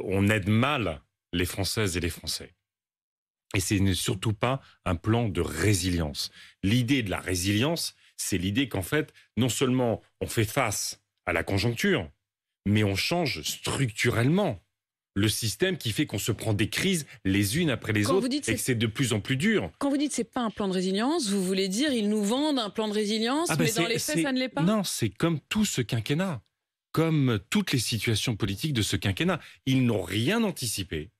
on aide mal les Françaises et les Français. Et ce n'est surtout pas un plan de résilience. L'idée de la résilience, c'est l'idée qu'en fait, non seulement on fait face à la conjoncture, mais on change structurellement le système qui fait qu'on se prend des crises les unes après les autres et que c'est de plus en plus dur. Quand vous dites que c'est pas un plan de résilience, vous voulez dire ils nous vendent un plan de résilience, ah ben mais dans les faits ça ne l'est pas Non, c'est comme tout ce quinquennat comme toutes les situations politiques de ce quinquennat. Ils n'ont rien anticipé.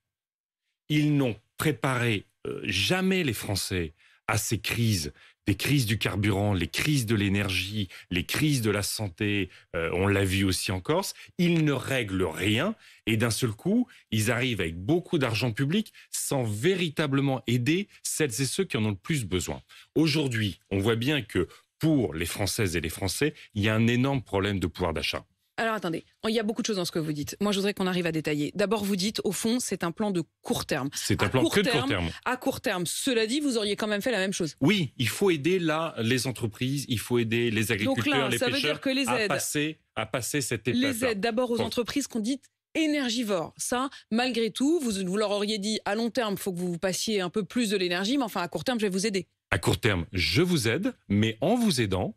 Ils n'ont préparé euh, jamais les Français à ces crises, des crises du carburant, les crises de l'énergie, les crises de la santé, euh, on l'a vu aussi en Corse, ils ne règlent rien et d'un seul coup, ils arrivent avec beaucoup d'argent public sans véritablement aider celles et ceux qui en ont le plus besoin. Aujourd'hui, on voit bien que pour les Françaises et les Français, il y a un énorme problème de pouvoir d'achat. Alors attendez, il y a beaucoup de choses dans ce que vous dites. Moi, je voudrais qu'on arrive à détailler. D'abord, vous dites, au fond, c'est un plan de court terme. C'est un plan que de court terme. À court terme. Cela dit, vous auriez quand même fait la même chose. Oui, il faut aider là les entreprises, il faut aider les agriculteurs, les pêcheurs que les aides, à passer à passer cette étape. Les aides d'abord aux entreprises qu'on dit énergivores. Ça, malgré tout, vous, vous leur auriez dit à long terme, il faut que vous vous passiez un peu plus de l'énergie, mais enfin à court terme, je vais vous aider. À court terme, je vous aide, mais en vous aidant,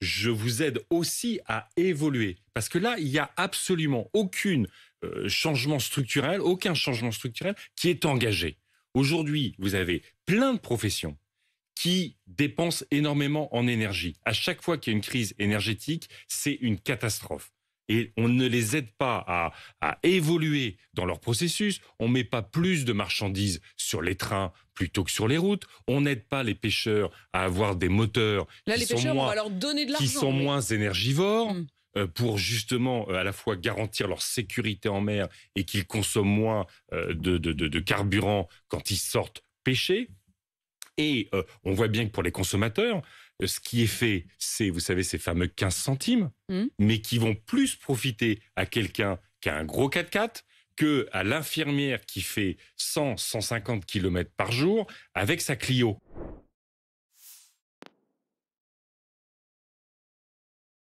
je vous aide aussi à évoluer. Parce que là, il n'y a absolument aucun euh, changement structurel, aucun changement structurel qui est engagé. Aujourd'hui, vous avez plein de professions qui dépensent énormément en énergie. À chaque fois qu'il y a une crise énergétique, c'est une catastrophe et on ne les aide pas à, évoluer dans leur processus. On met pas plus de marchandises sur les trains plutôt que sur les routes. On n'aide pas les pêcheurs à avoir des moteurs qui, sont, moins, énergivores. Hmm. Euh, pour justement euh, à la fois garantir leur sécurité en mer et qu'ils consomment moins euh, de carburant quand ils sortent pêcher. Et euh, on voit bien que pour les consommateurs, euh, ce qui est fait, c'est, vous savez, ces fameux 15 centimes, hmm. mais qui vont plus profiter à quelqu'un qui a un gros 4x4 que à l'infirmière qui fait 100, 150 km par jour avec sa Clio.